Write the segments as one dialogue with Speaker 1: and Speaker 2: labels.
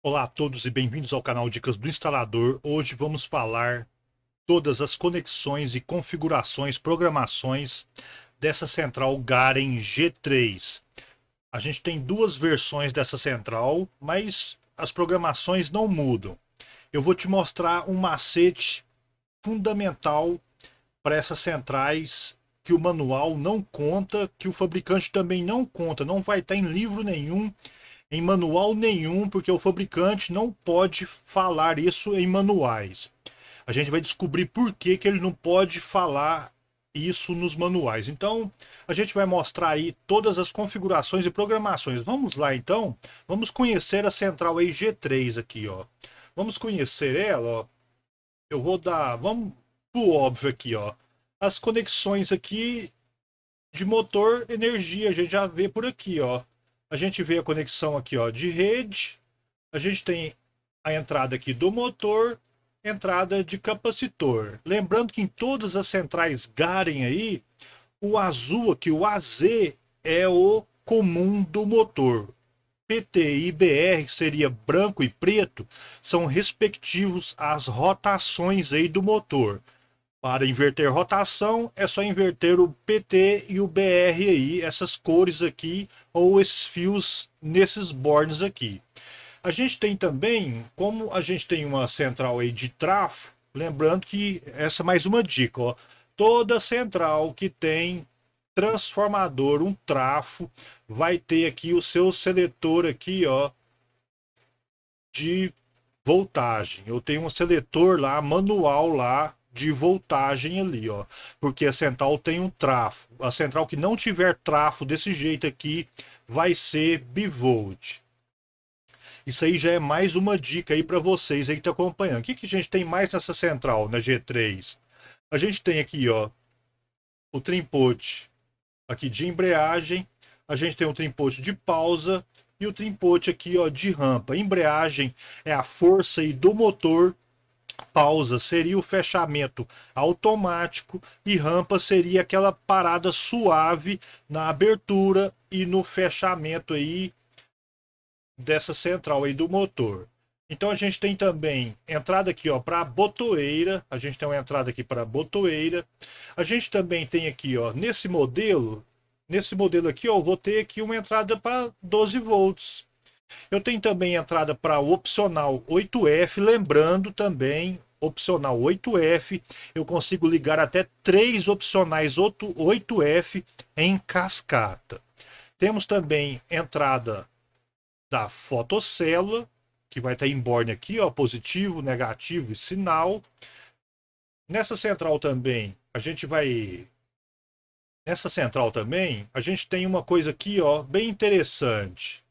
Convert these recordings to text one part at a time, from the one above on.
Speaker 1: Olá a todos e bem-vindos ao canal Dicas do Instalador. Hoje vamos falar todas as conexões e configurações, programações dessa central Garen G3. A gente tem duas versões dessa central, mas as programações não mudam. Eu vou te mostrar um macete fundamental para essas centrais que o manual não conta, que o fabricante também não conta, não vai estar em livro nenhum em manual nenhum, porque o fabricante não pode falar isso em manuais. A gente vai descobrir por que, que ele não pode falar isso nos manuais. Então, a gente vai mostrar aí todas as configurações e programações. Vamos lá, então? Vamos conhecer a central EG3 aqui, ó. Vamos conhecer ela, ó. Eu vou dar... Vamos pro óbvio aqui, ó. As conexões aqui de motor, energia, a gente já vê por aqui, ó a gente vê a conexão aqui ó, de rede, a gente tem a entrada aqui do motor, entrada de capacitor. Lembrando que em todas as centrais Garen aí, o azul aqui, o AZ, é o comum do motor. PT e BR, que seria branco e preto, são respectivos às rotações aí do motor. Para inverter rotação, é só inverter o PT e o BR aí, essas cores aqui, ou esses fios nesses bornes aqui. A gente tem também, como a gente tem uma central aí de trafo, lembrando que essa é mais uma dica, ó. Toda central que tem transformador, um trafo, vai ter aqui o seu seletor aqui, ó, de voltagem. Eu tenho um seletor lá, manual lá, de voltagem ali, ó. Porque a central tem um trafo. A central que não tiver trafo desse jeito aqui vai ser bivolt. Isso aí já é mais uma dica aí para vocês aí que estão tá acompanhando. O que, que a gente tem mais nessa central, na G3? A gente tem aqui, ó, o trimpote aqui de embreagem. A gente tem o trimpote de pausa e o trimpote aqui, ó, de rampa. Embreagem é a força aí do motor pausa seria o fechamento automático e rampa seria aquela parada suave na abertura e no fechamento aí dessa central aí do motor. Então a gente tem também entrada aqui ó para botoeira, a gente tem uma entrada aqui para botoeira. A gente também tem aqui ó nesse modelo, nesse modelo aqui ó, eu vou ter aqui uma entrada para 12 volts. Eu tenho também entrada para opcional 8F, lembrando também opcional 8F, eu consigo ligar até três opcionais 8F em cascata. Temos também entrada da fotocélula, que vai estar tá em borne aqui, ó, positivo, negativo e sinal. Nessa central também, a gente vai Nessa central também, a gente tem uma coisa aqui, ó, bem interessante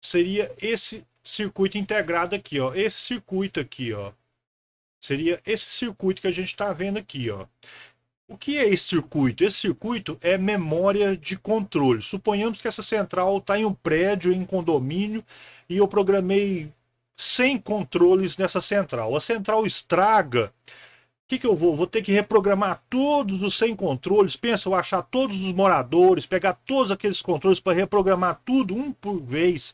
Speaker 1: seria esse circuito integrado aqui, ó. Esse circuito aqui, ó. Seria esse circuito que a gente está vendo aqui, ó. O que é esse circuito? Esse circuito é memória de controle. Suponhamos que essa central está em um prédio, em um condomínio, e eu programei 100 controles nessa central. A central estraga, que, que eu vou? Vou ter que reprogramar todos os sem controles. Pensa, eu achar todos os moradores, pegar todos aqueles controles para reprogramar tudo um por vez.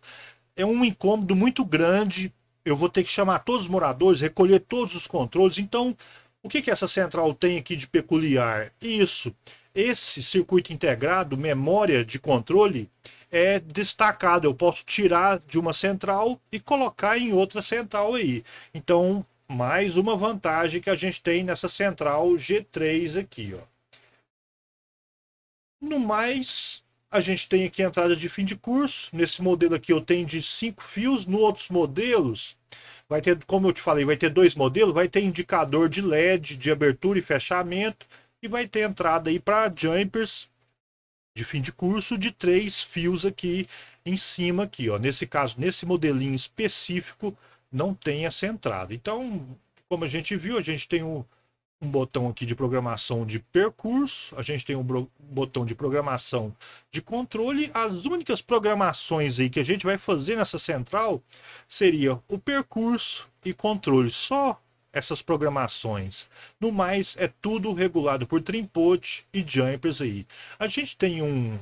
Speaker 1: É um incômodo muito grande. Eu vou ter que chamar todos os moradores, recolher todos os controles. Então, o que, que essa central tem aqui de peculiar? Isso. Esse circuito integrado, memória de controle, é destacado. Eu posso tirar de uma central e colocar em outra central aí. Então, mais uma vantagem que a gente tem nessa central G3 aqui, ó. No mais, a gente tem aqui a entrada de fim de curso. Nesse modelo aqui eu tenho de cinco fios. No outros modelos, vai ter, como eu te falei, vai ter dois modelos. Vai ter indicador de LED, de abertura e fechamento. E vai ter entrada aí para jumpers de fim de curso de três fios aqui em cima aqui, ó. Nesse caso, nesse modelinho específico, não tem essa entrada. Então, como a gente viu, a gente tem um, um botão aqui de programação de percurso, a gente tem um botão de programação de controle. As únicas programações aí que a gente vai fazer nessa central seria o percurso e controle. Só essas programações. No mais, é tudo regulado por trimpote e jumpers aí. A gente tem um,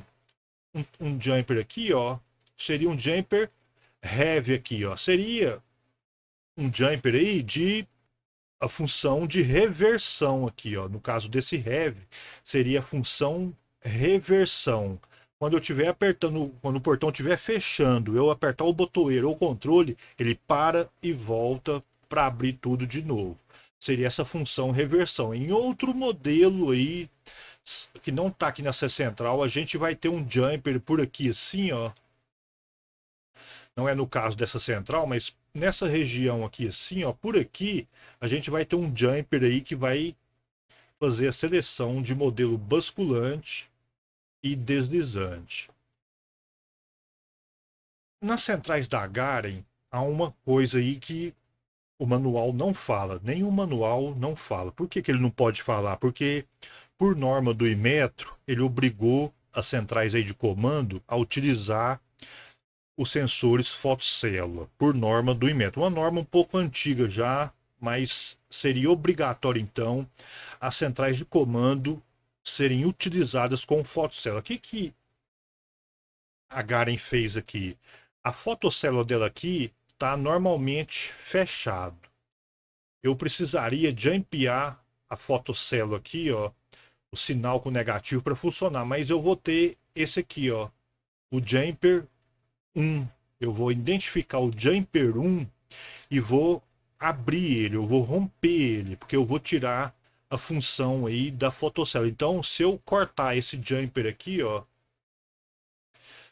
Speaker 1: um, um, jumper aqui, ó. Seria um jumper heavy aqui, ó. Seria um jumper aí de a função de reversão aqui, ó. No caso desse rev, seria a função reversão. Quando eu tiver apertando, quando o portão estiver fechando, eu apertar o botoeiro ou controle, ele para e volta para abrir tudo de novo. Seria essa função reversão. Em outro modelo aí que não tá aqui nessa central, a gente vai ter um jumper por aqui assim, ó. Não é no caso dessa central, mas nessa região aqui, assim, ó, por aqui, a gente vai ter um jumper aí que vai fazer a seleção de modelo basculante e deslizante. Nas centrais da Garen, há uma coisa aí que o manual não fala, nenhum manual não fala. Por que, que ele não pode falar? Porque, por norma do Imetro, ele obrigou as centrais aí de comando a utilizar os sensores fotocélula, por norma do IMET. Uma norma um pouco antiga já, mas seria obrigatório, então, as centrais de comando serem utilizadas com fotocélula. O que, que a Garen fez aqui? A fotocélula dela aqui está normalmente fechado. Eu precisaria de ampliar a fotocélula aqui, ó, o sinal com negativo para funcionar, mas eu vou ter esse aqui, ó, o jumper 1. Eu vou identificar o jumper 1 e vou abrir ele, eu vou romper ele, porque eu vou tirar a função aí da fotocélula. Então, se eu cortar esse jumper aqui, ó,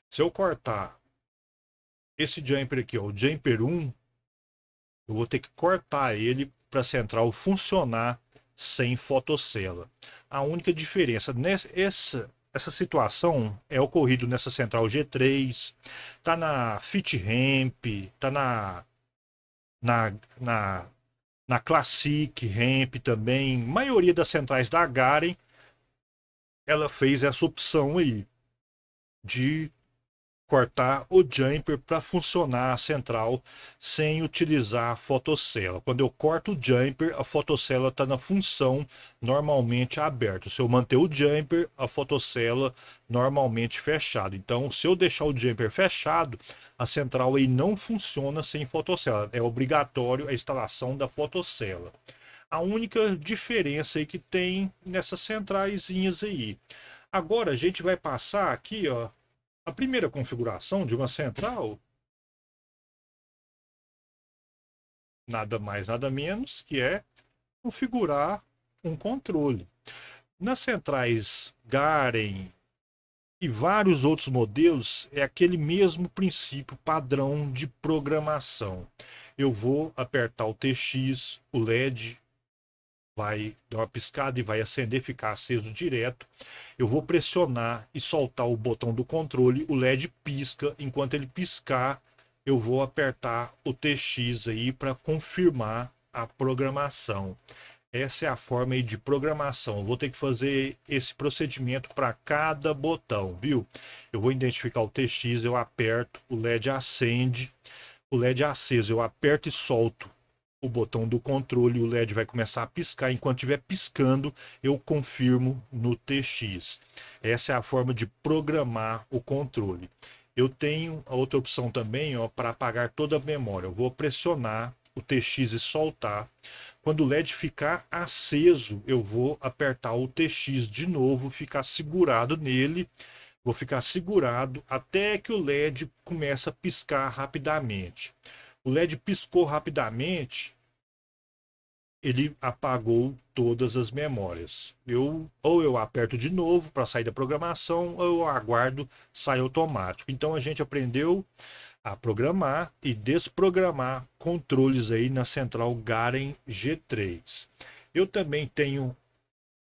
Speaker 1: se eu cortar esse jumper aqui, ó, o jumper 1, eu vou ter que cortar ele para a central funcionar sem fotocélula. A única diferença nessa essa essa situação é ocorrido nessa central G3, tá na fit ramp tá na na, na na Classic Ramp também, maioria das centrais da Garen, ela fez essa opção aí de cortar o jumper para funcionar a central sem utilizar a fotocela. Quando eu corto o jumper, a fotocela está na função normalmente aberta. Se eu manter o jumper, a fotocela normalmente fechada. Então, se eu deixar o jumper fechado, a central aí não funciona sem fotocela. É obrigatório a instalação da fotocela. A única diferença aí que tem nessas centraisinhas aí. Agora a gente vai passar aqui, ó, a primeira configuração de uma central nada mais, nada menos, que é configurar um controle. Nas centrais Garen e vários outros modelos, é aquele mesmo princípio padrão de programação. Eu vou apertar o TX, o LED, vai dar uma piscada e vai acender, ficar aceso direto. Eu vou pressionar e soltar o botão do controle, o LED pisca. Enquanto ele piscar, eu vou apertar o TX aí para confirmar a programação. Essa é a forma de programação. Eu vou ter que fazer esse procedimento para cada botão, viu? Eu vou identificar o TX, eu aperto, o LED acende. O LED aceso, eu aperto e solto o botão do controle, o LED vai começar a piscar. Enquanto estiver piscando, eu confirmo no TX. Essa é a forma de programar o controle. Eu tenho a outra opção também para apagar toda a memória. Eu vou pressionar o TX e soltar. Quando o LED ficar aceso, eu vou apertar o TX de novo, ficar segurado nele. Vou ficar segurado até que o LED comece a piscar rapidamente. O LED piscou rapidamente, ele apagou todas as memórias. Eu ou eu aperto de novo para sair da programação, ou eu aguardo sair automático. Então a gente aprendeu a programar e desprogramar controles aí na central Garen G3. Eu também tenho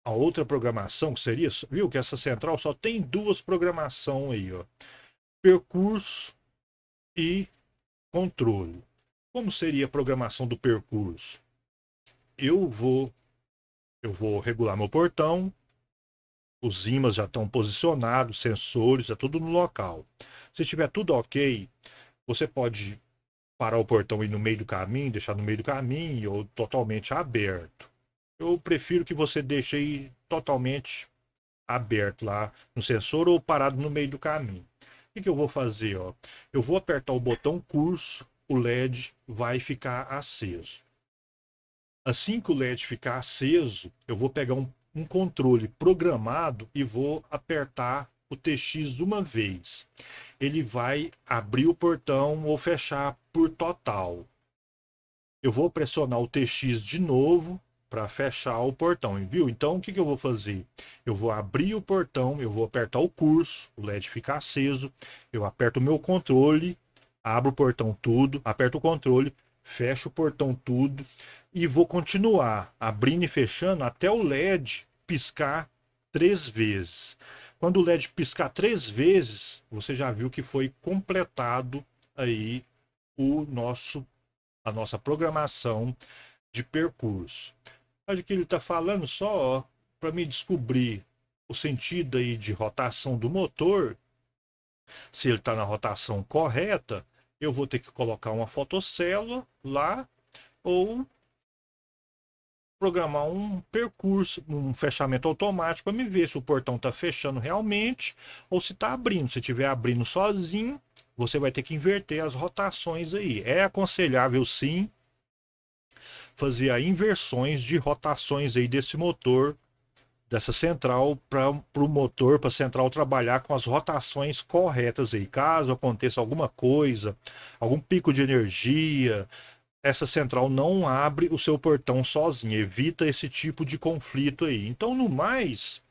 Speaker 1: a outra programação que seria, viu que essa central só tem duas programação aí, ó. Percurso e controle. Como seria a programação do percurso? eu vou eu vou regular meu portão. Os ímãs já estão posicionados, sensores, é tudo no local. Se estiver tudo ok, você pode parar o portão e no meio do caminho, deixar no meio do caminho ou totalmente aberto. Eu prefiro que você deixe aí totalmente aberto lá no sensor ou parado no meio do caminho. O que, que eu vou fazer? Ó? Eu vou apertar o botão curso, o LED vai ficar aceso assim que o LED ficar aceso, eu vou pegar um, um controle programado e vou apertar o TX uma vez. Ele vai abrir o portão ou fechar por total. Eu vou pressionar o TX de novo para fechar o portão, viu? Então, o que, que eu vou fazer? Eu vou abrir o portão, eu vou apertar o curso, o LED fica aceso, eu aperto o meu controle, abro o portão tudo, aperto o controle, fecho o portão tudo e vou continuar abrindo e fechando até o LED piscar três vezes. Quando o LED piscar três vezes, você já viu que foi completado aí o nosso a nossa programação de percurso. Olha o que ele está falando só para me descobrir o sentido aí de rotação do motor, se ele está na rotação correta, eu vou ter que colocar uma fotocélula lá ou programar um percurso, um fechamento automático para me ver se o portão está fechando realmente ou se está abrindo. Se estiver abrindo sozinho, você vai ter que inverter as rotações aí. É aconselhável sim fazer inversões de rotações aí desse motor dessa central para o motor, para a central trabalhar com as rotações corretas aí. Caso aconteça alguma coisa, algum pico de energia, essa central não abre o seu portão sozinha, evita esse tipo de conflito aí. Então, no mais,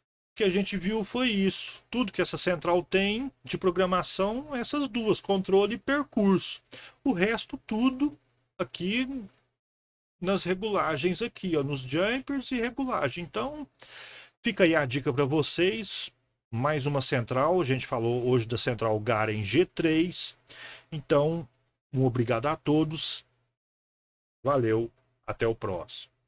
Speaker 1: o que a gente viu foi isso. Tudo que essa central tem de programação, essas duas, controle e percurso. O resto tudo aqui nas regulagens aqui, ó, nos jumpers e regulagem. Então, fica aí a dica para vocês. Mais uma central, a gente falou hoje da central Garen G3. Então, um obrigado a todos. Valeu, até o próximo.